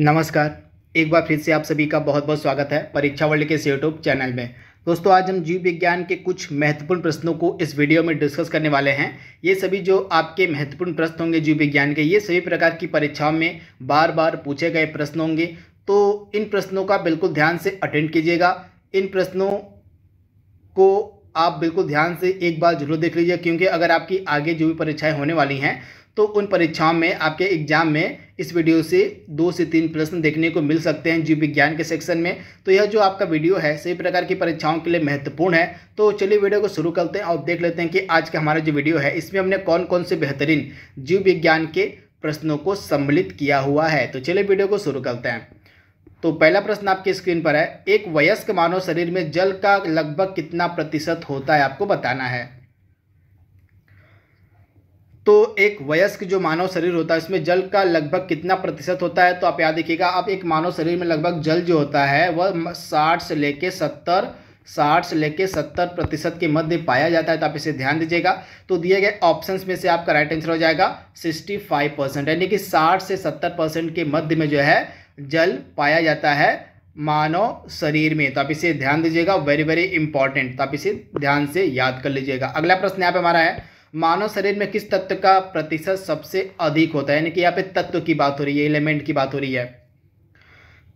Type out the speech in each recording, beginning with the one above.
नमस्कार एक बार फिर से आप सभी का बहुत बहुत स्वागत है परीक्षा वर्ल्ड के यूट्यूब चैनल में दोस्तों आज हम जीव विज्ञान के कुछ महत्वपूर्ण प्रश्नों को इस वीडियो में डिस्कस करने वाले हैं ये सभी जो आपके महत्वपूर्ण प्रश्न होंगे जीव विज्ञान के ये सभी प्रकार की परीक्षाओं में बार बार पूछे गए प्रश्न होंगे तो इन प्रश्नों का बिल्कुल ध्यान से अटेंड कीजिएगा इन प्रश्नों को आप बिल्कुल ध्यान से एक बार जरूर देख लीजिए क्योंकि अगर आपकी आगे जो भी परीक्षाएं होने वाली हैं तो उन परीक्षाओं में आपके एग्जाम में इस वीडियो से दो से तीन प्रश्न देखने को मिल सकते हैं जीव विज्ञान के सेक्शन में तो यह जो आपका वीडियो है सभी प्रकार की परीक्षाओं के लिए महत्वपूर्ण है तो चलिए वीडियो को शुरू करते हैं और देख लेते हैं कि आज का हमारा जो वीडियो है इसमें हमने कौन कौन से बेहतरीन जीव विज्ञान के प्रश्नों को सम्मिलित किया हुआ है तो चलिए वीडियो को शुरू करते हैं तो पहला प्रश्न आपकी स्क्रीन पर है एक वयस्क मानव शरीर में जल का लगभग कितना प्रतिशत होता है आपको बताना है तो एक वयस्क जो मानव शरीर होता है उसमें जल का लगभग कितना प्रतिशत होता है तो आप याद देखिएगा आप एक मानव शरीर में लगभग जल जो होता है वह साठ से लेके सत्तर साठ से लेके सत्तर प्रतिशत के मध्य पाया जाता है तो आप इसे ध्यान दीजिएगा तो दिए गए ऑप्शंस में से आपका राइट आंसर हो जाएगा सिक्सटी फाइव परसेंट यानी कि साठ से सत्तर परसेंट के मध्य में जो है जल पाया जाता है मानव शरीर में तो आप इसे ध्यान दीजिएगा वेरी वेरी इंपॉर्टेंट तो आप इसे ध्यान से याद कर लीजिएगा अगला प्रश्न यहाँ पे हमारा है मानव शरीर में किस तत्व का प्रतिशत सबसे अधिक होता है यानी कि यहाँ पे तत्व की बात हो रही है एलिमेंट की बात हो रही है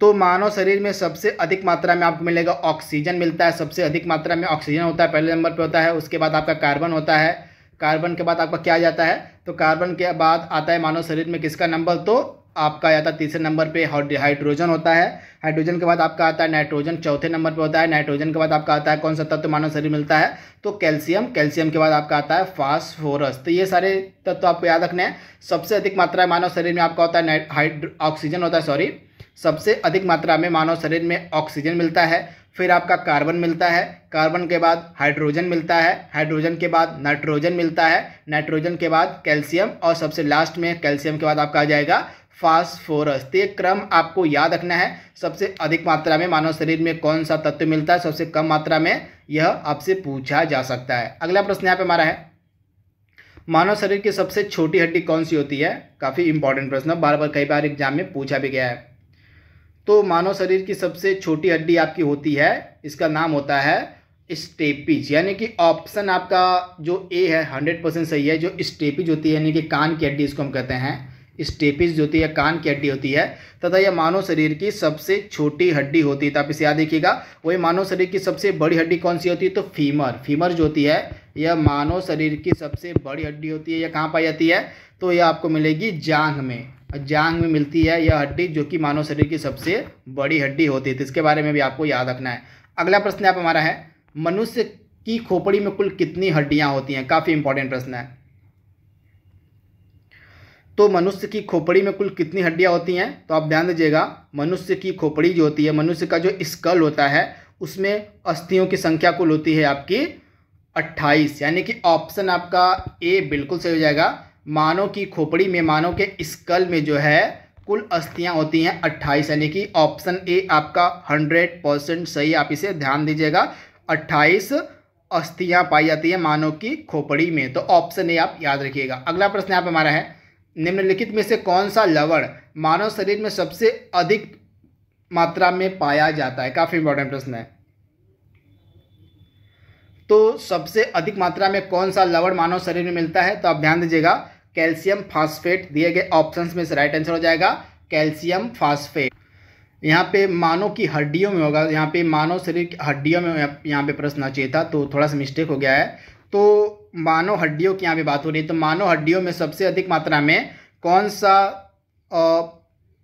तो मानव शरीर में सबसे अधिक मात्रा में आपको मिलेगा ऑक्सीजन मिलता है सबसे अधिक मात्रा में ऑक्सीजन होता है पहले नंबर पर होता है उसके बाद आपका कार्बन होता है कार्बन के बाद आपका क्या जाता है तो कार्बन के बाद आता है मानव शरीर में किसका नंबर तो आपका आता है तो तीसरे नंबर पे हाइड्रोजन होता है हाइड्रोजन के बाद आपका आता है नाइट्रोजन चौथे नंबर पे होता है नाइट्रोजन के बाद आपका आता है कौन सा तत्व मानव शरीर मिलता है तो कैल्शियम कैल्शियम के बाद आपका आता है फास्फोरस तो ये सारे तत्व आपको याद रखने हैं सबसे अधिक मात्रा मानव शरीर में आपका होता है हाइड्रो ऑक्सीजन होता है सॉरी सबसे अधिक मात्रा में मानव शरीर में ऑक्सीजन मिलता है फिर आपका कार्बन मिलता है कार्बन के बाद हाइड्रोजन मिलता है हाइड्रोजन के बाद नाइट्रोजन मिलता है नाइट्रोजन के बाद कैल्शियम और सबसे लास्ट में कैल्शियम के बाद आपका आ जाएगा फास्फोरस तो ये क्रम आपको याद रखना है सबसे अधिक मात्रा में मानव शरीर में कौन सा तत्व मिलता है सबसे कम मात्रा में यह आपसे पूछा जा सकता है अगला प्रश्न यहाँ पे हमारा है मानव शरीर की सबसे छोटी हड्डी कौन सी होती है काफ़ी इंपॉर्टेंट प्रश्न बार बार कई बार एग्जाम में पूछा भी गया है तो मानव शरीर की सबसे छोटी हड्डी आपकी होती है इसका नाम होता है स्टेपिज यानी कि ऑप्शन आपका जो ए है हंड्रेड परसेंट सही है जो स्टेपिज होती है यानी कि कान की हड्डी इसको हम कहते हैं स्टेपिस जो होती है कान की हड्डी होती है तथा यह मानव शरीर की सबसे छोटी हड्डी होती है तो आप इसे याद देखिएगा वही मानव शरीर की सबसे बड़ी हड्डी कौन सी होती है तो फीमर फीमर जो होती है यह मानव शरीर की सबसे बड़ी हड्डी होती है यह कहाँ पाई जाती है तो यह आपको मिलेगी जांग में जांग में मिलती है यह हड्डी जो कि मानव शरीर की सबसे बड़ी हड्डी होती है तो इसके बारे में भी आपको याद रखना है अगला प्रश्न आप हमारा है मनुष्य की खोपड़ी में कुल कितनी हड्डियाँ होती हैं काफ़ी इंपॉर्टेंट प्रश्न है तो मनुष्य की खोपड़ी में कुल कितनी हड्डियाँ होती हैं तो आप ध्यान दीजिएगा मनुष्य की खोपड़ी जो होती है मनुष्य का जो स्कल होता है उसमें अस्थियों की संख्या कुल होती है आपकी अट्ठाईस यानी कि ऑप्शन आपका ए बिल्कुल सही हो जाएगा मानव की खोपड़ी में मानव के स्कल में जो है कुल अस्थियाँ होती हैं अट्ठाईस यानी कि ऑप्शन ए आपका हंड्रेड परसेंट सही आप इसे ध्यान दीजिएगा अट्ठाईस अस्थियाँ पाई जाती हैं मानव की खोपड़ी में तो ऑप्शन ए आप याद रखिएगा अगला प्रश्न यहाँ पे हमारा है निम्नलिखित में से कौन सा लवण मानव शरीर में सबसे अधिक मात्रा में पाया जाता है काफ़ी इंपॉर्टेंट प्रश्न है तो सबसे अधिक मात्रा में कौन सा लवण मानव शरीर में मिलता है तो आप ध्यान दीजिएगा कैल्शियम फास्फेट दिए गए ऑप्शन में से राइट आंसर हो जाएगा कैल्शियम फास्फेट यहाँ पे मानव की हड्डियों में होगा यहाँ पे मानव शरीर की हड्डियों में यहाँ पे प्रश्न आ चाहिए था तो थोड़ा सा मिस्टेक हो गया है तो मानव हड्डियों की यहाँ पे बात हो रही है तो मानव हड्डियों में सबसे अधिक मात्रा में कौन सा आ,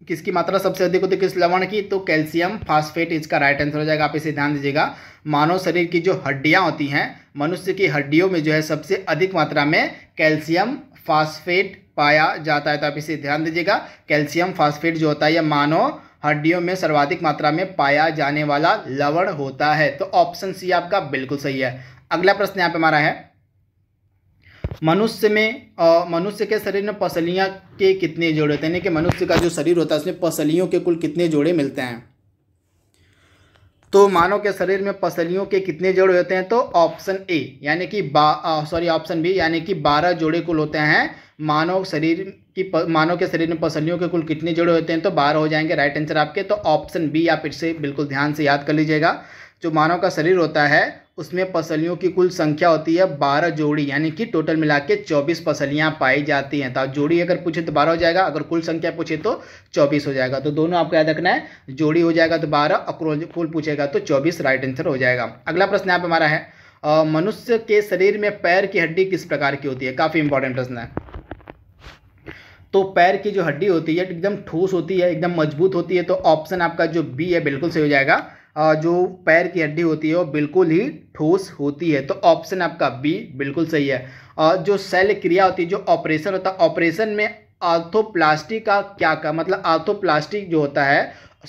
किसकी मात्रा सबसे अधिक होती है किस लवण की तो कैल्शियम फास्फेट इसका राइट आंसर हो जाएगा आप इसे ध्यान दीजिएगा मानव शरीर की जो हड्डियाँ होती हैं मनुष्य की हड्डियों में जो है सबसे अधिक मात्रा में कैल्शियम फास्फेट पाया जाता है तो आप इसे ध्यान दीजिएगा कैल्शियम फास्फेट जो होता है यह मानव हड्डियों में सर्वाधिक मात्रा में पाया जाने वाला लवण होता है तो ऑप्शन सी आपका बिल्कुल सही है अगला प्रश्न यहाँ पे हमारा है मनुष्य में मनुष्य के शरीर में पसलियाँ के कितने जोड़े होते हैं यानी कि मनुष्य का जो शरीर होता है उसमें पसलियों के कुल कितने जोड़े मिलते हैं तो मानव के शरीर में पसलियों के कितने जोड़े होते हैं तो ऑप्शन ए यानी कि सॉरी ऑप्शन बी यानी कि बारह जोड़े कुल होते हैं मानव शरीर की मानव के शरीर में पसलियों के कुल कितने जोड़े होते हैं तो बारह हो जाएंगे राइट आंसर आपके तो ऑप्शन बी आप इससे बिल्कुल ध्यान से याद कर लीजिएगा जो मानव का शरीर होता है उसमें पसलियों की कुल संख्या होती है बारह जोड़ी यानी कि टोटल मिला के चौबीस पसलियाँ पाई जाती हैं तो जोड़ी अगर पूछे तो बारह हो जाएगा अगर कुल संख्या पूछे तो चौबीस हो जाएगा तो दोनों आपको याद रखना है जोड़ी हो जाएगा तो बारह और कुल पूछेगा तो चौबीस राइट आंसर हो जाएगा अगला प्रश्न यहाँ पर हमारा है मनुष्य के शरीर में पैर की हड्डी किस प्रकार की होती है काफ़ी इंपॉर्टेंट प्रश्न है तो पैर की जो हड्डी होती है एकदम ठोस होती है एकदम मजबूत होती है तो ऑप्शन आपका जो बी है बिल्कुल सही हो जाएगा जो पैर की हड्डी होती है वो बिल्कुल ही ठोस होती है तो ऑप्शन आपका बी बिल्कुल सही है और जो शैल क्रिया होती है जो ऑपरेशन होता है ऑपरेशन में आर्थोप्लास्टिक का क्या का मतलब आर्थोप्लास्टिक जो होता है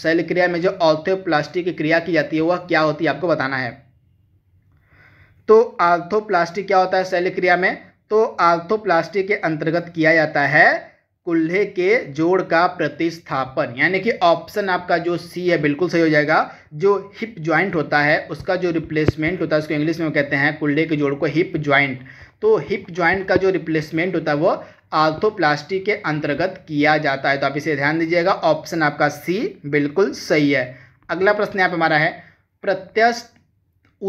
शैल क्रिया में जो ऑर्थोप्लास्टिक की क्रिया की जाती है वह क्या होती है आपको बताना है तो आर्थोप्लास्टिक क्या होता है शैल क्रिया में तो आर्थोप्लास्टिक के अंतर्गत किया जाता है कुल्हे के जोड़ का प्रतिस्थापन यानी कि ऑप्शन आपका जो सी है बिल्कुल सही हो जाएगा जो हिप ज्वाइंट होता है उसका जो रिप्लेसमेंट होता है उसको इंग्लिश में कहते हैं कुल्हे के जोड़ को हिप ज्वाइंट तो हिप ज्वाइंट का जो रिप्लेसमेंट होता है वो आर्थोप्लास्टी के अंतर्गत किया जाता है तो आप इसे ध्यान दीजिएगा ऑप्शन आपका सी बिल्कुल सही है अगला प्रश्न यहाँ पे हमारा है प्रत्यक्ष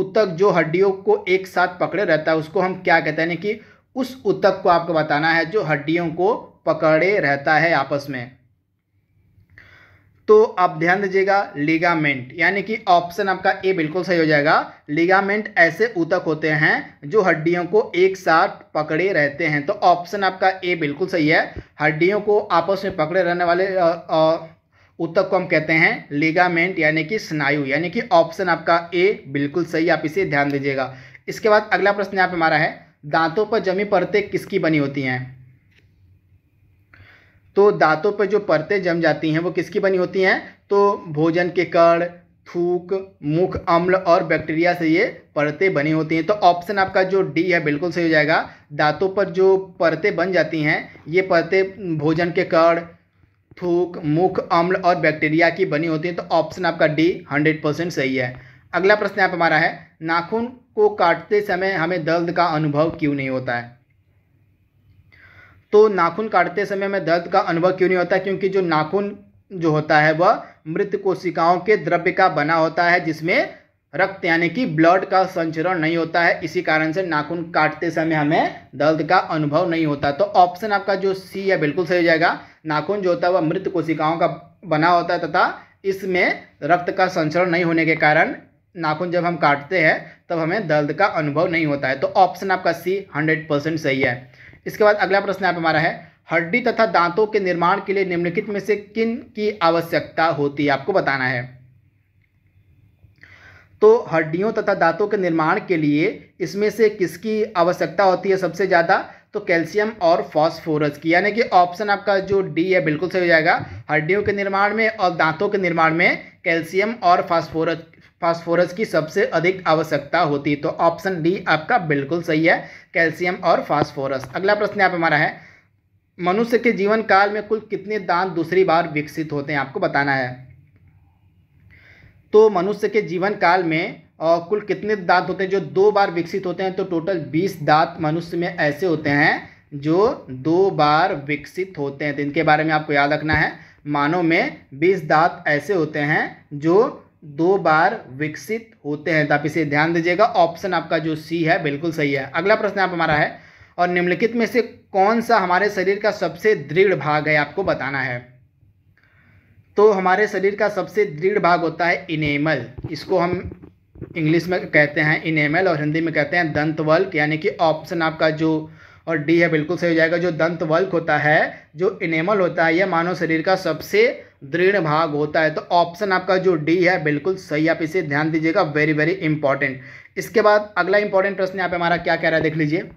उतक जो हड्डियों को एक साथ पकड़े रहता है उसको हम क्या कहते हैं यानी कि उस उतक को आपको बताना है जो हड्डियों को पकड़े रहता है आपस में तो आप ध्यान दीजिएगा लिगामेंट यानी कि ऑप्शन आपका ए बिल्कुल सही हो जाएगा लिगामेंट ऐसे ऊतक होते हैं जो हड्डियों को एक साथ पकड़े रहते हैं तो ऑप्शन आपका ए बिल्कुल सही है हड्डियों को आपस में पकड़े रहने वाले उतक को हम कहते हैं लिगामेंट यानी कि स्नायु यानी कि ऑप्शन आपका ए बिल्कुल सही आप इसे ध्यान दीजिएगा इसके बाद अगला प्रश्न यहाँ पे हमारा है दांतों पर जमी परतें किसकी बनी होती हैं तो दांतों पर जो परतें जम जाती हैं वो किसकी बनी होती हैं तो भोजन के कण थूक मुख अम्ल और बैक्टीरिया से ये परतें बनी होती हैं तो ऑप्शन आपका जो डी है बिल्कुल सही हो जाएगा दांतों पर जो परतें बन जाती हैं ये परतें भोजन के कण थूक मुख अम्ल और बैक्टीरिया की बनी होती है तो ऑप्शन आपका डी हंड्रेड परसेंट सही है अगला प्रश्न यहाँ पर हमारा है नाखून को काटते समय हमें दर्द का अनुभव क्यों नहीं होता है तो नाखून काटते समय में दर्द का अनुभव क्यों नहीं होता क्योंकि जो नाखून जो होता है वह मृत कोशिकाओं के द्रव्य का बना होता है जिसमें रक्त यानी कि ब्लड का संचरण नहीं होता है इसी कारण से नाखून काटते समय हमें दर्द का अनुभव नहीं होता तो ऑप्शन आपका जो सी है बिल्कुल सही हो जाएगा नाखून जो होता है वह मृत कोशिकाओं का बना होता है तथा इसमें रक्त का संचरण नहीं होने के कारण नाखून जब हम काटते हैं तब हमें दर्द का अनुभव नहीं होता है तो ऑप्शन आपका सी हंड्रेड परसेंट सही है इसके बाद अगला प्रश्न आप हमारा है हड्डी तथा दांतों के निर्माण के लिए निम्नलिखित में से किन की आवश्यकता होती है आपको बताना है तो हड्डियों तथा दांतों के निर्माण के लिए इसमें से किसकी आवश्यकता होती है सबसे ज़्यादा तो कैल्शियम और फॉस्फोरस की यानी कि ऑप्शन आपका जो डी है बिल्कुल सही हो जाएगा हड्डियों के निर्माण में और दांतों के निर्माण में कैल्शियम और फॉस्फोरस फास्फोरस की सबसे अधिक आवश्यकता होती तो ऑप्शन डी आपका बिल्कुल सही है कैल्शियम और फास्फोरस अगला प्रश्न यहाँ पे हमारा है मनुष्य के जीवन काल में कुल कितने दांत दूसरी बार विकसित होते हैं आपको बताना है तो मनुष्य के जीवन काल में और कुल कितने दांत होते हैं जो दो बार विकसित होते हैं तो टोटल बीस दांत मनुष्य में ऐसे होते हैं जो दो बार विकसित होते हैं तो इनके बारे में आपको याद रखना है मानव में बीस दांत ऐसे होते हैं जो दो बार विकसित होते हैं तो आप इसे ध्यान दीजिएगा ऑप्शन आपका जो सी है बिल्कुल सही है अगला प्रश्न आप हमारा है और निम्नलिखित में से कौन सा हमारे शरीर का सबसे दृढ़ भाग है आपको बताना है तो हमारे शरीर का सबसे दृढ़ भाग होता है इनेमल इसको हम इंग्लिश में कहते हैं इनेमल और हिंदी में कहते हैं दंत वल्क यानी कि ऑप्शन आपका जो और डी है बिल्कुल सही हो जाएगा जो दंत वल्क होता है जो इनेमल होता है यह मानव शरीर का सबसे दृढ़ भाग होता है तो ऑप्शन आपका जो डी है बिल्कुल सही आप इसे ध्यान दीजिएगा वेरी वेरी इंपॉर्टेंट इसके बाद अगला इंपॉर्टेंट प्रश्न यहाँ पे हमारा क्या कह रहा है देख लीजिए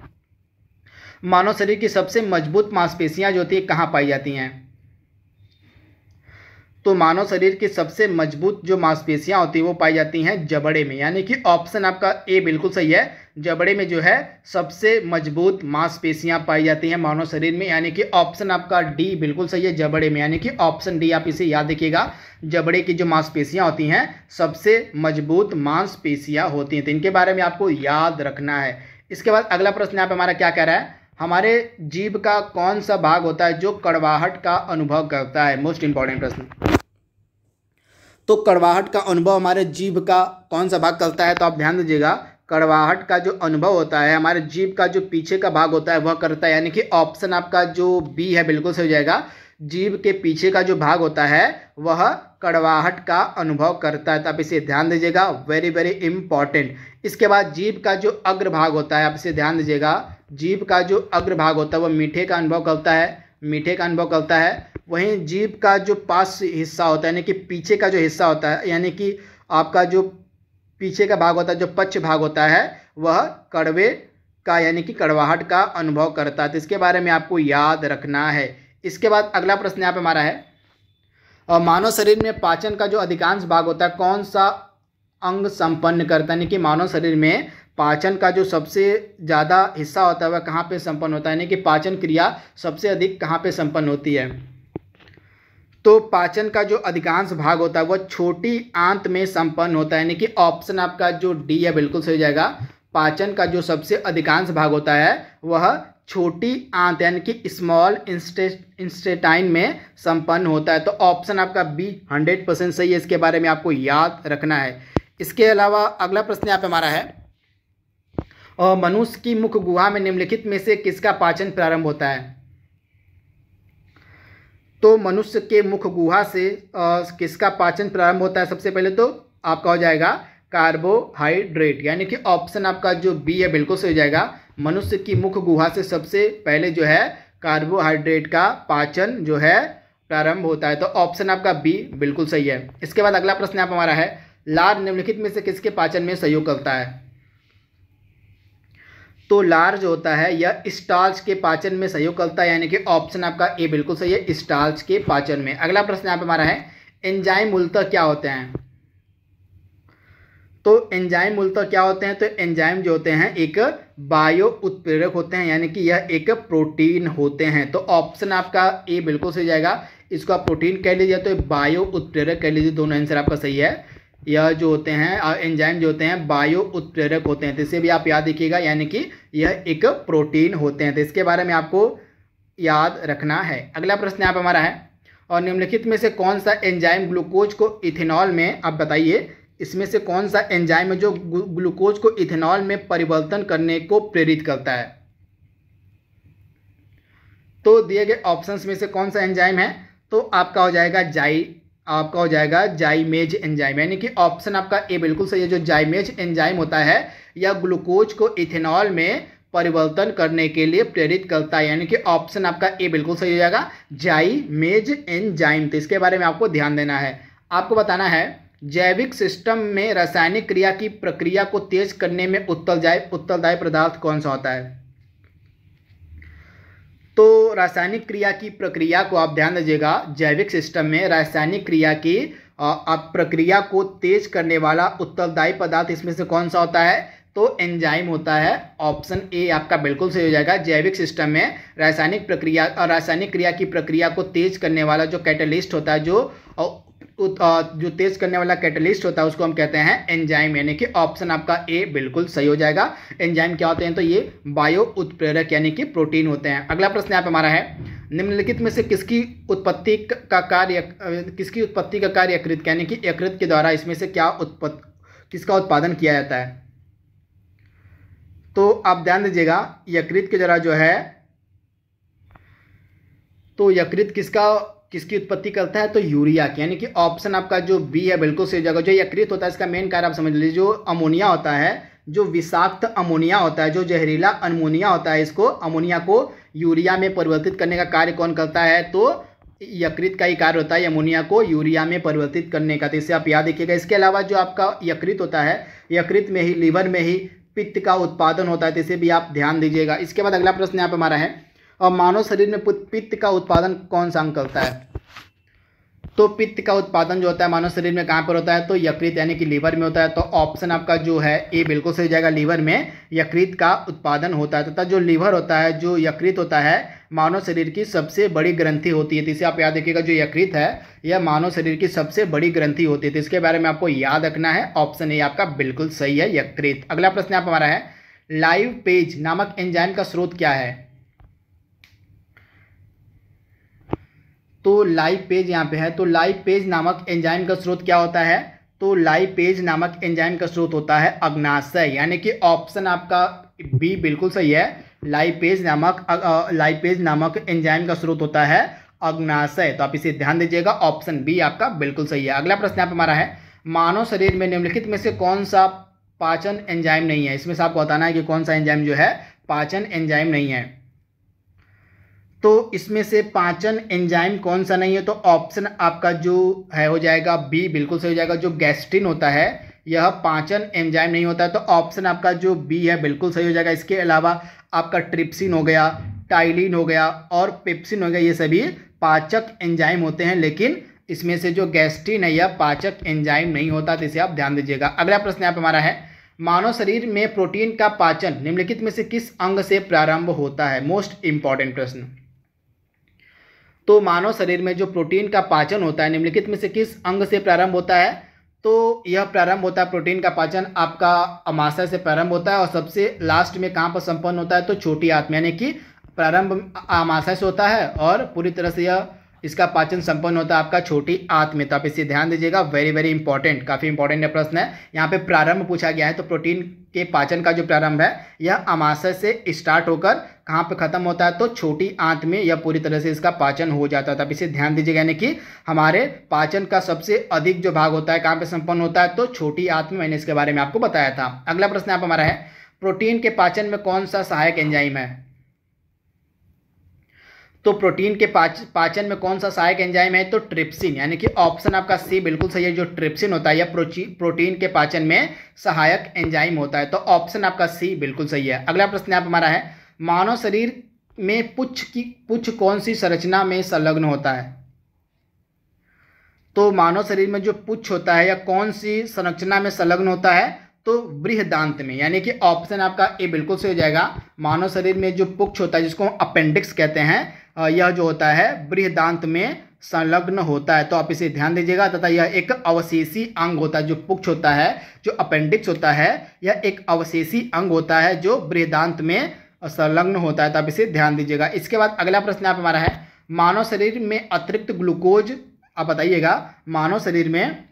मानव शरीर की सबसे मजबूत मांसपेशियां जो होती है कहाँ पाई जाती हैं तो मानव शरीर की सबसे मजबूत जो मांसपेशियां होती है वो पाई जाती हैं जबड़े में यानी कि ऑप्शन आपका ए बिल्कुल सही है जबड़े में जो है सबसे मजबूत मांसपेशियां पाई जाती हैं मानव शरीर में यानी कि ऑप्शन आपका डी बिल्कुल सही है जबड़े में यानी कि ऑप्शन डी आप इसे याद रखिएगा जबड़े की जो मांसपेशियां होती हैं सबसे मजबूत मांसपेशियां होती हैं तो इनके बारे में आपको याद रखना है इसके बाद अगला प्रश्न यहाँ पे हमारा क्या कह रहा है हमारे जीभ का कौन सा भाग होता है जो कड़वाहट का अनुभव करता है मोस्ट इंपॉर्टेंट प्रश्न तो कड़वाहट का अनुभव हमारे जीभ का कौन सा भाग करता है तो आप ध्यान दीजिएगा कड़वाहट का जो अनुभव होता है हमारे जीभ का जो पीछे का भाग होता है वह करता है यानी कि ऑप्शन आपका जो बी है बिल्कुल सही हो जाएगा जीभ के पीछे का जो भाग होता है वह कड़वाहट का अनुभव करता है तो आप इसे ध्यान दीजिएगा वेरी वेरी इंपॉर्टेंट इसके बाद जीभ का जो अग्रभाग होता है आप इसे ध्यान दीजिएगा जीव का जो अग्रभाग होता है वह मीठे का अनुभव करता है मीठे का अनुभव करता है वहीं जीव का जो पास हिस्सा होता है यानी कि पीछे का जो हिस्सा होता है यानी कि आपका जो पीछे का भाग होता है जो पक्ष भाग होता है वह कड़वे का यानी कि कड़वाहट का अनुभव करता है तो इसके बारे में आपको याद रखना है इसके बाद अगला प्रश्न यहाँ पे हमारा है मानव शरीर में पाचन का जो अधिकांश भाग होता है कौन सा अंग संपन्न करता है यानी कि मानव शरीर में पाचन का जो सबसे ज़्यादा हिस्सा होता है वह कहाँ पे संपन्न होता है यानी कि पाचन क्रिया सबसे अधिक कहाँ पे संपन्न होती है तो पाचन का जो अधिकांश भाग होता है वह छोटी आंत में संपन्न होता है यानी कि ऑप्शन आपका जो डी है बिल्कुल सही जाएगा पाचन का जो सबसे अधिकांश भाग होता है वह छोटी आंत यानी कि स्मॉल इंस्टेटाइन में संपन्न होता है तो ऑप्शन आपका बी हंड्रेड परसेंट सही है इसके बारे में आपको याद रखना है इसके अलावा अगला प्रश्न यहाँ पे हमारा है और मनुष्य की मुख गुहा में निम्नलिखित में से किसका पाचन प्रारंभ होता है तो मनुष्य के मुख गुहा से किसका पाचन प्रारंभ होता है सबसे पहले तो आपका हो जाएगा कार्बोहाइड्रेट यानी कि ऑप्शन आपका जो बी है बिल्कुल सही हो जाएगा मनुष्य की मुख गुहा से सबसे पहले जो है कार्बोहाइड्रेट का पाचन जो है प्रारंभ होता है तो ऑप्शन आपका बी बिल्कुल सही है इसके बाद अगला प्रश्न आप हमारा है लार निम्नलिखित में से किसके पाचन में सहयोग करता है तो लार्ज होता है यह स्टार्च के पाचन में सहयोग करता है यानी कि ऑप्शन आपका ए बिल्कुल सही है स्टार्च के पाचन में अगला प्रश्न यहाँ पे हमारा है एंजाइम मूलतः क्या होते हैं तो एंजाइम मूलतः क्या होते हैं तो एंजाइम जो होते हैं एक बायो उत्प्रेरक होते हैं यानी कि यह एक प्रोटीन होते हैं तो ऑप्शन आपका ए बिल्कुल सही जाएगा इसको आप प्रोटीन कह लीजिए तो बायो उत्प्रेरक कह लीजिए दोनों आंसर आपका सही है यह जो होते हैं एंजाइम जो होते हैं बायो उत्प्रेरक होते हैं तो इसे भी आप याद रखिएगा यानी कि यह एक प्रोटीन होते हैं तो इसके बारे में आपको याद रखना है अगला प्रश्न यहाँ पर हमारा है और निम्नलिखित में से कौन सा एंजाइम ग्लूकोज को इथेनॉल में आप बताइए इसमें से कौन सा एंजाइम है जो ग्लूकोज को इथेनॉल में परिवर्तन करने को प्रेरित करता है तो दिए गए ऑप्शंस में से कौन सा एंजाइम है तो आपका हो जाएगा जाई आपका हो जाएगा जाइमेज एंजाइम यानी कि ऑप्शन आपका ए बिल्कुल सही है जो जाइमेज एंजाइम होता है या ग्लूकोज को इथेनॉल में परिवर्तन करने के लिए प्रेरित करता है यानी कि ऑप्शन आपका ए बिल्कुल सही हो जाएगा जाइमेज एंजाइम तो इसके बारे में आपको ध्यान देना है आपको बताना है जैविक सिस्टम में रासायनिक क्रिया की प्रक्रिया को तेज करने में उत्तरदायी उत्तरदायी पदार्थ कौन सा होता है तो रासायनिक क्रिया की प्रक्रिया को आप ध्यान दीजिएगा जैविक सिस्टम में रासायनिक क्रिया की आप प्रक्रिया को तेज करने वाला उत्तरदायी पदार्थ इसमें से कौन सा होता है तो एंजाइम होता है ऑप्शन ए आपका बिल्कुल सही हो जाएगा जैविक सिस्टम में रासायनिक प्रक्रिया और रासायनिक क्रिया की प्रक्रिया को तेज करने वाला जो कैटलिस्ट होता है जो तो, जो तेज करने वाला कैटलिस्ट होता है उसको हम कहते हैं एंजाइम यानी कि ऑप्शन आपका ए बिल्कुल सही हो जाएगा एंजाइम क्या होते हैं तो ये बायो उत्प्रेरक यानी कि प्रोटीन होते हैं अगला प्रश्न यहाँ पे हमारा है निम्नलिखित में से किसकी उत्पत्ति का कार्य किसकी उत्पत्ति का कार्य यकृत यानी कि यकृत के द्वारा इसमें से क्या उत्पत्त किसका उत्पादन किया जाता है तो आप ध्यान दीजिएगा यकृत के द्वारा जो है तो यकृत किसका किसकी उत्पत्ति करता है तो यूरिया की यानी कि ऑप्शन आपका जो बी है बिल्कुल सही जगह जो यकृत होता है इसका मेन कारण आप समझ लीजिए जो अमोनिया होता है जो विषाक्त अमोनिया होता है जो जहरीला अमोनिया होता है इसको अमोनिया को यूरिया में परिवर्तित करने का कार्य कौन करता है तो यकृत का ही कार्य होता है अमोनिया को यूरिया में परिवर्तित करने का तो इसे आप याद रखिएगा इसके अलावा जो आपका यकृत होता है यकृत में ही लीवर में ही पित्त का उत्पादन होता है तो इसे भी आप ध्यान दीजिएगा इसके बाद अगला प्रश्न यहाँ पर हमारा है और मानव शरीर में पित्त का उत्पादन कौन सा अंग करता है तो पित्त का उत्पादन जो होता है मानव शरीर में कहाँ पर होता है तो यकृत यानी कि लीवर में होता है तो ऑप्शन आपका जो है ए बिल्कुल सही जाएगा लीवर में यकृत का उत्पादन होता है तथा तो जो लीवर होता है जो यकृत होता है मानव शरीर की सबसे बड़ी ग्रंथि होती है तो इसे आप याद रखिएगा जो यकृत है यह मानव शरीर की सबसे बड़ी ग्रंथि होती है तो इसके बारे में आपको याद रखना है ऑप्शन ए आपका बिल्कुल सही है यकृत अगला प्रश्न आप हमारा है लाइव पेज नामक एंजाइम का स्रोत क्या है तो लाइव पेज यहाँ पे है तो लाइव पेज नामक एंजाइम का स्रोत क्या होता है तो लाइव पेज नामक एंजाइम का स्रोत होता है अग्नाशय यानी कि ऑप्शन आपका बी बिल्कुल सही है लाइव पेज नामक लाइव पेज नामक एंजाइम का स्रोत होता है अग्नाशय तो आप इसे ध्यान दीजिएगा ऑप्शन बी आपका बिल्कुल सही है अगला प्रश्न यहाँ पे हमारा है मानव शरीर में निम्नलिखित में से कौन सा पाचन एंजाइम नहीं है इसमें से आपको बताना है कि कौन सा एंजाइम जो है पाचन एंजाइम नहीं है तो इसमें से पाचन एंजाइम कौन सा नहीं है तो ऑप्शन आपका जो है हो जाएगा बी बिल्कुल सही हो जाएगा जो गैस्ट्रिन होता है यह पाचन एंजाइम नहीं होता है तो ऑप्शन आपका जो बी है बिल्कुल सही हो जाएगा इसके अलावा आपका ट्रिप्सिन हो गया टाइलिन हो गया और पेप्सिन हो गया ये सभी पाचक एंजाइम होते हैं लेकिन इसमें से जो गैस्ट्रिन है यह पाचक एंजाइम नहीं होता तो इसे आप ध्यान दीजिएगा अगला प्रश्न आप हमारा है मानव शरीर में प्रोटीन का पाचन निम्नलिखित में से किस अंग से प्रारंभ होता है मोस्ट इंपॉर्टेंट प्रश्न तो मानव शरीर में जो प्रोटीन का पाचन होता है निम्नलिखित में से किस अंग से प्रारंभ होता है तो यह प्रारंभ होता है प्रोटीन का पाचन आपका अमाशय से प्रारंभ होता है और सबसे लास्ट में कहाँ पर संपन्न होता है तो छोटी आत्म यानी कि प्रारंभ अमाशय से होता है और पूरी तरह से यह इसका पाचन संपन्न होता है आपका छोटी आंत में तो आप इसे ध्यान दीजिएगा वेरी वेरी इंपॉर्टेंट काफ़ी इंपॉर्टेंट प्रश्न है यहाँ पे प्रारंभ पूछा गया है तो प्रोटीन के पाचन का जो प्रारंभ है यह अमाशय से स्टार्ट होकर कहाँ पे खत्म होता है तो छोटी आंत में यह पूरी तरह से इसका पाचन हो जाता है तो आप इसे ध्यान दीजिएगा यानी कि हमारे पाचन का सबसे अधिक जो भाग होता है कहाँ पे संपन्न होता है तो छोटी आंत में मैंने इसके बारे में आपको बताया था अगला प्रश्न आप हमारा है प्रोटीन के पाचन में कौन सा सहायक एंजाइम है तो प्रोटीन के पाच पाचन में कौन सा सहायक एंजाइम है तो ट्रिप्सिन यानी कि ऑप्शन आपका सी बिल्कुल सही है जो ट्रिप्सिन होता है या प्रोटीन के पाचन में सहायक एंजाइम होता है तो ऑप्शन आपका सी बिल्कुल सही है अगला प्रश्न आप हमारा है मानव शरीर में पुच्छ की पुच्छ कौन सी संरचना में संलग्न होता है तो मानव शरीर में जो पुच्छ होता है या कौन सी संरचना में संलग्न होता है तो बृहदांत में यानी कि ऑप्शन आपका ए बिल्कुल सही हो जाएगा मानव शरीर में जो पुक्ष होता है जिसको अपेंडिक्स कहते हैं यह जो होता है बृहदांत में संलग्न होता है तो आप इसे ध्यान दीजिएगा तथा यह एक अवशेषी अंग होता है जो पुक्ष होता है जो अपेंडिक्स होता है यह एक अवशेषी अंग होता है जो बृहदांत में संलग्न होता है तो आप इसे ध्यान दीजिएगा इसके बाद अगला प्रश्न आप हमारा है मानव शरीर में अतिरिक्त ग्लूकोज आप बताइएगा मानव शरीर में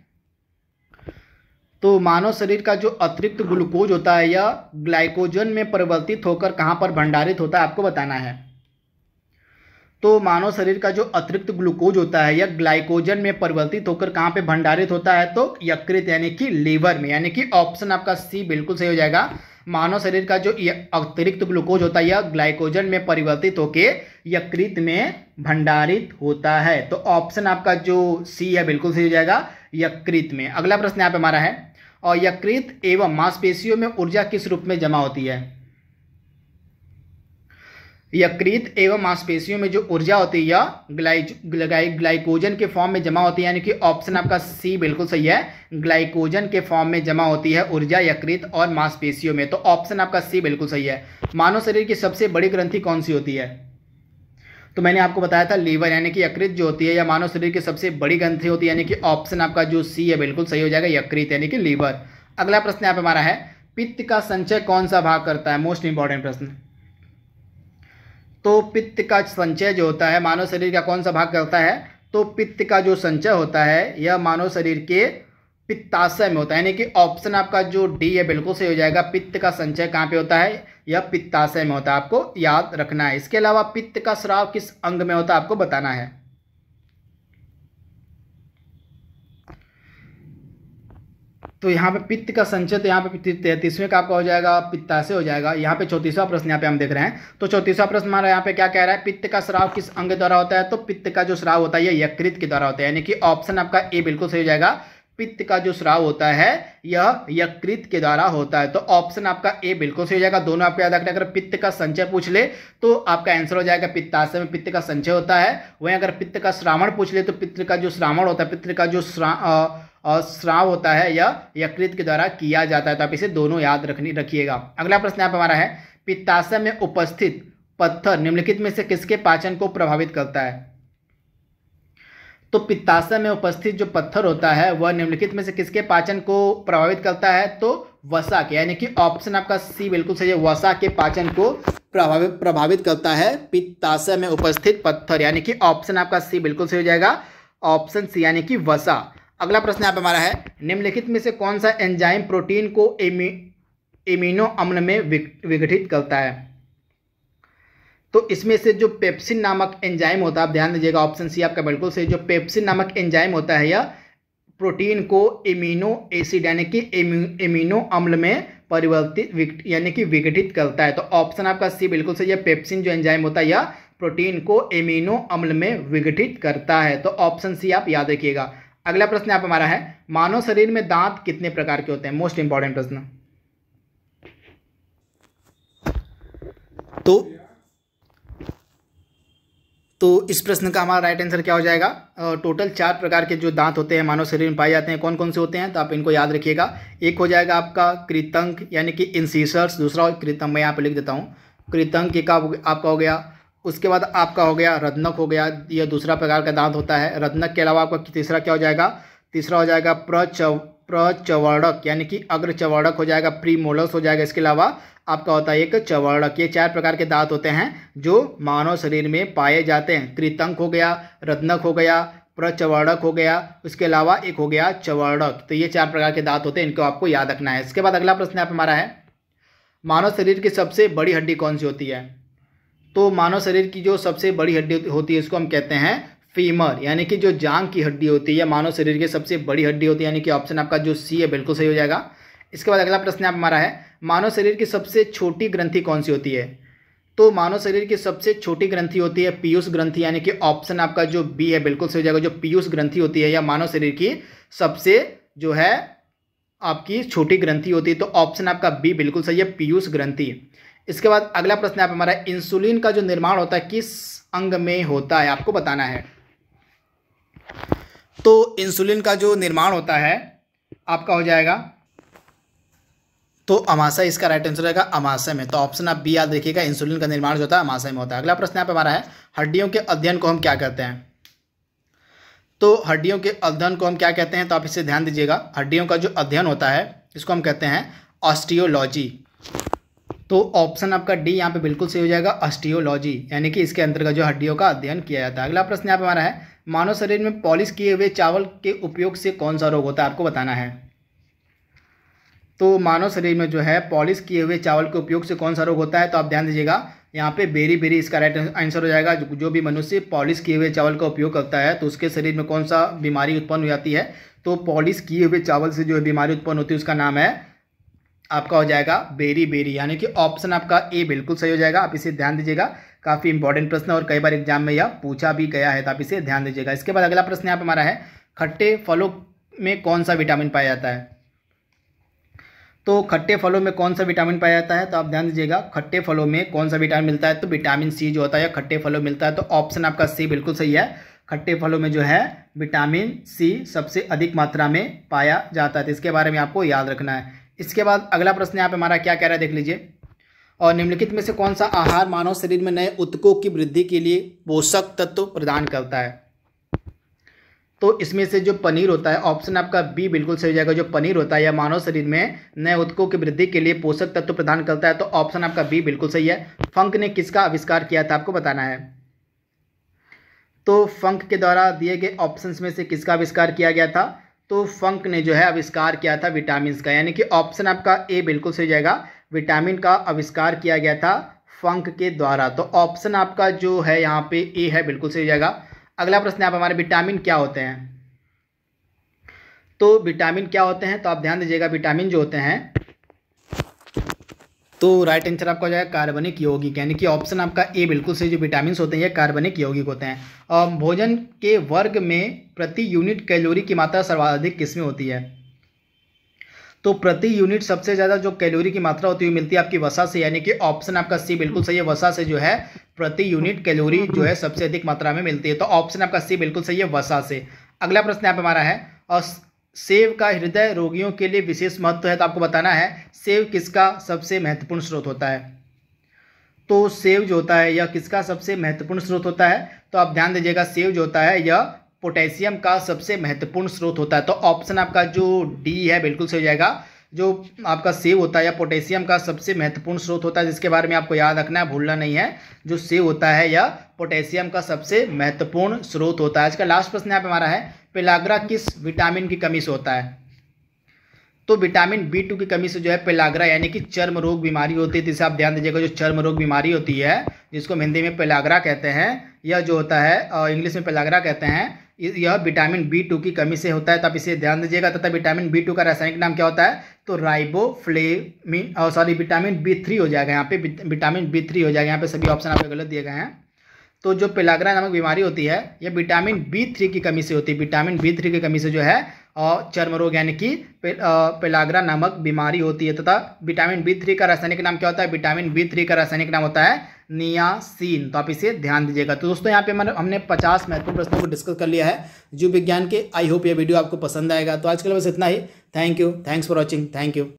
तो मानव शरीर का जो अतिरिक्त ग्लूकोज होता है यह ग्लाइकोजन में परिवर्तित होकर कहाँ पर भंडारित होता है आपको बताना है तो मानव शरीर का जो अतिरिक्त ग्लूकोज होता है या ग्लाइकोजन में परिवर्तित होकर कहाँ पे भंडारित होता है तो यकृत यानी कि लीवर में यानी कि ऑप्शन आपका सी बिल्कुल सही हो जाएगा मानव शरीर का जो अतिरिक्त ग्लूकोज होता है या ग्लाइकोजन में परिवर्तित होकर यकृत में भंडारित होता है तो ऑप्शन आपका जो सी है बिल्कुल सही हो जाएगा यकृत में अगला प्रश्न यहाँ पे हमारा है और यकृत एवं मांसपेशियों में ऊर्जा किस रूप में जमा होती है यकृत एवं मांसपेशियों में जो ऊर्जा होती है या ग्लाइज ग्लाइकोजन के फॉर्म में जमा होती है यानी कि ऑप्शन आपका सी बिल्कुल सही है ग्लाइकोजन के फॉर्म में जमा होती है ऊर्जा यकृत और मांसपेशियों में तो ऑप्शन आपका सी बिल्कुल सही है मानव शरीर की सबसे बड़ी ग्रंथि कौन सी होती है तो मैंने आपको बताया था लीवर यानी कि यकृत जो होती है या मानव शरीर की सबसे बड़ी ग्रंथि होती है यानी कि ऑप्शन आपका जो सी है बिल्कुल सही हो जाएगा यकृत यानी कि लीवर अगला प्रश्न यहाँ पे हमारा है पित्त का संचय कौन सा भाग करता है मोस्ट इंपॉर्टेंट प्रश्न तो पित्त का संचय जो होता है मानव शरीर का कौन सा भाग करता है तो पित्त का जो संचय होता है यह मानव शरीर के पित्ताशय में होता है यानी कि ऑप्शन आपका जो डी है बिल्कुल सही हो जाएगा पित्त का संचय कहाँ पे होता है यह पित्ताशय में होता है आपको याद रखना है इसके अलावा पित्त का श्राव किस अंग में होता है आपको बताना है तो यहाँ पे पित्त का संचय तो यहाँ पे तैतीसवें का आपका हो जाएगा पित्ताशय हो जाएगा यहाँ पे चौतीसवा प्रश्न यहाँ पे हम देख रहे हैं तो चौतीसवा प्रश्न हमारा यहाँ पे क्या कह रहा है पित्त का श्राव किस अंग द्वारा होता है तो पित्त का जो श्राव होता है यह यकृत के द्वारा होता है यानी कि ऑप्शन आपका ए बिल्कुल सही हो जाएगा पित्त का जो श्राव होता है यह यकृत के द्वारा होता है तो ऑप्शन आपका ए बिल्कुल सही हो जाएगा दोनों आपको याद रखना अगर पित्त का संचय पूछ ले तो आपका आंसर हो जाएगा पित्ताशय में पित्त का संचय होता है वहीं अगर पित्त का श्रावण पूछ ले तो पित्त का जो श्रावण होता है पित्त का जो श्रा स्राव होता है या यकृत के द्वारा किया जाता है तो आप इसे दोनों याद रखनी रखिएगा अगला प्रश्न आप हमारा है पित्ताशय में उपस्थित पत्थर निम्नलिखित में से किसके पाचन को प्रभावित करता है तो पित्ताशय में उपस्थित जो पत्थर होता है वह निम्नलिखित में से किसके पाचन को प्रभावित करता है तो वसा के यानी कि ऑप्शन आपका सी बिल्कुल सही है वसा के पाचन को प्रभावित प्रभावित करता है पित्ताशय में उपस्थित पत्थर यानी कि ऑप्शन आपका सी बिल्कुल सही हो जाएगा ऑप्शन सी यानी कि वसा अगला प्रश्न आप हमारा है निम्नलिखित में से कौन सा एंजाइम प्रोटीन को एमी एमिनो अम्ल में विघटित करता है तो इसमें से जो पेप्सिन नामक एंजाइम होता है आप ध्यान दीजिएगा ऑप्शन सी आपका बिल्कुल सही जो पेप्सिन नामक एंजाइम होता है या प्रोटीन को एमिनो एसिड यानी कि एमिनो अम्ल में परिवर्तित यानी कि विघटित करता है तो ऑप्शन आपका सी बिल्कुल सही है पेप्सिन जो एंजाइम होता है या प्रोटीन को एमिनो अम्ल में विघटित करता है तो ऑप्शन सी आप याद रखिएगा अगला प्रश्न आप हमारा है मानव शरीर में दांत कितने प्रकार के होते हैं मोस्ट इंपॉर्टेंट प्रश्न तो तो इस प्रश्न का हमारा राइट आंसर क्या हो जाएगा टोटल चार प्रकार के जो दांत होते हैं मानव शरीर में पाए जाते हैं कौन कौन से होते हैं तो आप इनको याद रखिएगा एक हो जाएगा आपका कृतंक यानी कि इंसीसर्स दूसरा कृतंक मैं यहाँ पर लिख देता हूँ कृतंक एक आपका हो गया उसके बाद आपका हो गया रत्नक हो गया यह दूसरा प्रकार का दांत होता है रत्नक के अलावा आपका तीसरा क्या हो जाएगा तीसरा हो जाएगा प्रचव प्रचवर्णक यानी कि अग्र चवर्णक हो जाएगा प्रीमोलस हो जाएगा इसके अलावा आपका होता है एक चवर्णक ये चार प्रकार के दांत होते हैं जो मानव शरीर में पाए जाते हैं त्रितंक हो गया रत्नक हो गया प्रचवर्णक हो गया उसके अलावा एक हो गया चवर्णक तो ये चार प्रकार के दांत होते हैं इनको आपको याद रखना है इसके बाद अगला प्रश्न आप हमारा है मानव शरीर की सबसे बड़ी हड्डी कौन सी होती है तो मानव शरीर की जो सबसे बड़ी हड्डी होती है इसको हम कहते हैं फीमर यानी कि जो जांग की हड्डी होती है या मानव शरीर की सबसे बड़ी हड्डी होती है यानी कि ऑप्शन आपका जो सी है बिल्कुल सही हो जाएगा इसके बाद अगला प्रश्न आप हमारा है मानव शरीर की सबसे छोटी ग्रंथि कौन सी होती है तो मानव शरीर की सबसे छोटी ग्रंथि होती है पीयूष ग्रंथि यानी कि ऑप्शन आपका जो बी है बिल्कुल सही हो जाएगा जो पीयूष ग्रंथि होती है या मानव शरीर की सबसे जो है आपकी छोटी ग्रंथि होती है तो ऑप्शन आपका बी बिल्कुल सही है पीयूष ग्रंथि इसके बाद अगला प्रश्न आप हमारा इंसुलिन का जो निर्माण होता है किस अंग में होता है आपको बताना है तो इंसुलिन का जो निर्माण होता है आपका हो जाएगा तो अमाशय इसका राइट आंसर रहेगा अमाशय में तो ऑप्शन आप बी याद रखिएगा इंसुलिन का निर्माण जो होता है अमाशय में होता है अगला प्रश्न यहाँ पे हमारा है हड्डियों के अध्ययन को हम क्या कहते हैं तो हड्डियों के अध्ययन को हम क्या कहते हैं तो आप इसे ध्यान दीजिएगा हड्डियों का जो अध्ययन होता है इसको हम कहते हैं ऑस्टियोलॉजी तो ऑप्शन आपका डी यहाँ पे बिल्कुल सही हो जाएगा अस्टियोलॉजी यानी कि इसके अंतर्गत जो हड्डियों का अध्ययन किया जाता है अगला प्रश्न यहाँ पे हमारा है मानव शरीर में पॉलिश किए हुए चावल के उपयोग से कौन सा रोग होता है आपको बताना है तो मानव शरीर में जो है पॉलिश किए हुए चावल के उपयोग से कौन सा रोग होता है तो आप ध्यान दीजिएगा यहाँ पे बेरी बेरी इसका राइट आंसर हो जाएगा जो, जो भी मनुष्य पॉलिश किए हुए चावल का उपयोग करता है तो उसके शरीर में कौन सा बीमारी उत्पन्न हो जाती है तो पॉलिश किए हुए चावल से जो बीमारी उत्पन्न होती है उसका नाम है आपका हो जाएगा बेरी बेरी यानी कि ऑप्शन आपका ए बिल्कुल सही हो जाएगा आप इसे ध्यान दीजिएगा काफ़ी इंपॉर्टेंट प्रश्न और कई बार एग्जाम में यह पूछा भी गया है तो आप इसे ध्यान दीजिएगा इसके बाद अगला प्रश्न आप हमारा है खट्टे फलों में कौन सा विटामिन पाया जाता है तो खट्टे फलों में कौन सा विटामिन पाया जाता है तो आप ध्यान दीजिएगा खट्टे फलों में कौन सा विटामिन मिलता है तो विटामिन सी जो होता है खट्टे फलों मिलता है तो ऑप्शन आपका सी बिल्कुल सही है खट्टे फलों में जो है विटामिन सी सबसे अधिक मात्रा में पाया जाता है तो इसके बारे में आपको याद रखना है इसके बाद अगला प्रश्न यहाँ पे हमारा क्या कह रहा है देख लीजिए और निम्नलिखित में से कौन सा आहार मानव शरीर में नए उत्कों की वृद्धि के लिए पोषक तत्व प्रदान करता है तो इसमें से जो पनीर होता है ऑप्शन आपका बी बिल्कुल सही हो जाएगा जो पनीर होता है या मानव शरीर में नए उत्कों की वृद्धि के लिए पोषक तत्व प्रदान करता है तो ऑप्शन आपका बी बिल्कुल सही है फंक ने किसका आविष्कार किया था आपको बताना है तो फंक के द्वारा दिए गए ऑप्शंस में से किसका आविष्कार किया गया था तो फंक ने जो है आविष्कार किया था विटामिन का यानी कि ऑप्शन आपका ए बिल्कुल सही जाएगा विटामिन का आविष्कार किया गया था फंक के द्वारा तो ऑप्शन आपका जो है यहाँ पे ए है बिल्कुल सही जाएगा अगला प्रश्न आप हमारे विटामिन क्या होते हैं तो विटामिन क्या होते हैं तो आप ध्यान दीजिएगा विटामिन जो होते हैं तो राइट आंसर आपका हो जाएगा कार्बनिक यौगिक यानी कि ऑप्शन आपका ए बिल्कुल सही जो विटामिन होते हैं ये कार्बनिक यौगिक होते हैं और भोजन के वर्ग में प्रति यूनिट कैलोरी की मात्रा सर्वाधिक किसमें होती है तो प्रति यूनिट सबसे ज़्यादा जो कैलोरी की मात्रा होती है मिलती है आपकी वसा से यानी कि ऑप्शन आपका सी बिल्कुल सही है वसा से जो है प्रति यूनिट कैलोरी जो है सबसे अधिक मात्रा में मिलती है तो ऑप्शन आपका सी बिल्कुल सही है वसा से अगला प्रश्न यहाँ पे हमारा है और सेव का हृदय रोगियों के लिए विशेष महत्व है तो आपको बताना है सेव किसका सबसे महत्वपूर्ण स्रोत होता है तो सेव जो होता है यह किसका सबसे महत्वपूर्ण स्रोत होता है तो आप ध्यान दीजिएगा सेव जो होता है यह पोटेशियम का सबसे महत्वपूर्ण स्रोत होता है तो ऑप्शन आपका जो डी है बिल्कुल सही हो जाएगा जो आपका सेव होता है या पोटेशियम का सबसे महत्वपूर्ण स्रोत होता है जिसके बारे में आपको याद रखना है भूलना नहीं है जो सेव होता है या पोटेशियम का सबसे महत्वपूर्ण स्रोत होता है इसका लास्ट प्रश्न यहाँ पे हमारा है पेलाग्रा किस विटामिन की कमी से होता है तो विटामिन बी टू की कमी से जो है पेलाग्रा यानी कि चर्म रोग बीमारी होती है जिसे आप ध्यान दीजिएगा जो चर्म रोग बीमारी होती है जिसको हिंदी में पेलाग्रा कहते हैं यह जो होता है इंग्लिश में पेलाग्रा कहते हैं यह विटामिन बी टू की कमी से होता है तब तो इसे ध्यान दीजिएगा तथा विटामिन बी टू का रासायनिक नाम क्या होता है तो राइबो और सॉरी विटामिन बी थ्री हो जाएगा यहाँ पे विटामिन बी थ्री हो जाएगा यहाँ पे सभी ऑप्शन आपके गलत दिए गए हैं तो जो पेलाग्रा नामक बीमारी होती है यह विटामिन बी थ्री की कमी से होती है विटामिन बी थ्री की कमी से जो है चर्म रोग यानी कि पे, पेलाग्रा नामक बीमारी होती है तथा विटामिन बी थ्री का रासायनिक नाम क्या होता है विटामिन बी थ्री का रासायनिक नाम होता है नियासीन तो आप इसे ध्यान दीजिएगा तो दोस्तों यहाँ पे हमने हमने पचास महत्वपूर्ण प्रश्नों को डिस्कस कर लिया है जीव विज्ञान के आई होप ये वीडियो आपको पसंद आएगा तो आज के लिए बस इतना ही thank you thanks for watching thank you